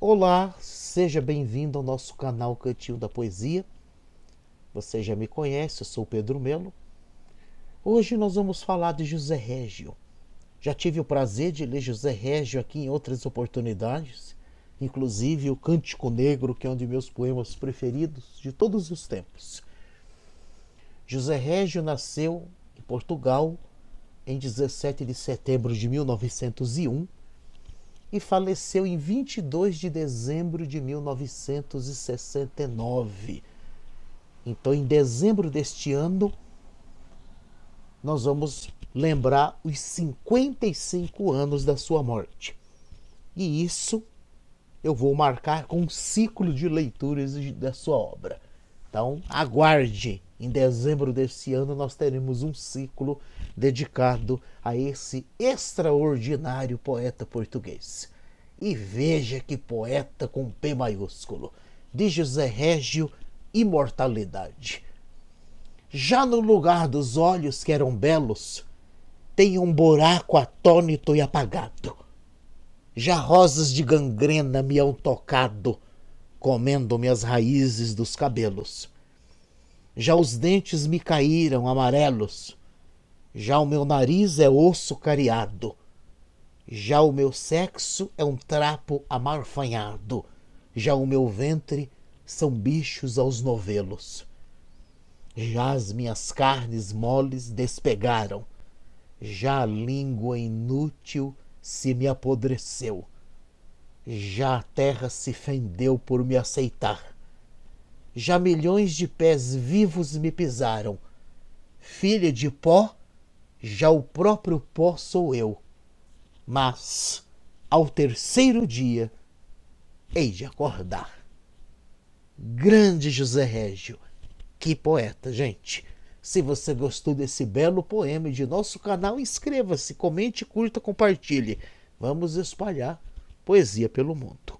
Olá, seja bem-vindo ao nosso canal Cantinho da Poesia. Você já me conhece, eu sou Pedro Melo. Hoje nós vamos falar de José Régio. Já tive o prazer de ler José Régio aqui em outras oportunidades, inclusive o Cântico Negro, que é um de meus poemas preferidos de todos os tempos. José Régio nasceu em Portugal em 17 de setembro de 1901 e faleceu em 22 de dezembro de 1969. Então, em dezembro deste ano, nós vamos lembrar os 55 anos da sua morte. E isso eu vou marcar com um ciclo de leituras da sua obra. Então, aguarde em dezembro deste ano, nós teremos um ciclo dedicado a esse extraordinário poeta português. E veja que poeta com P maiúsculo, de José Régio, Imortalidade. Já no lugar dos olhos que eram belos, tem um buraco atônito e apagado. Já rosas de gangrena me hão tocado, comendo-me as raízes dos cabelos já os dentes me caíram amarelos, já o meu nariz é osso cariado, já o meu sexo é um trapo amarfanhado, já o meu ventre são bichos aos novelos. Já as minhas carnes moles despegaram, já a língua inútil se me apodreceu, já a terra se fendeu por me aceitar já milhões de pés vivos me pisaram. Filha de pó, já o próprio pó sou eu. Mas, ao terceiro dia, hei de acordar. Grande José Régio, que poeta, gente! Se você gostou desse belo poema de nosso canal, inscreva-se, comente, curta, compartilhe. Vamos espalhar poesia pelo mundo.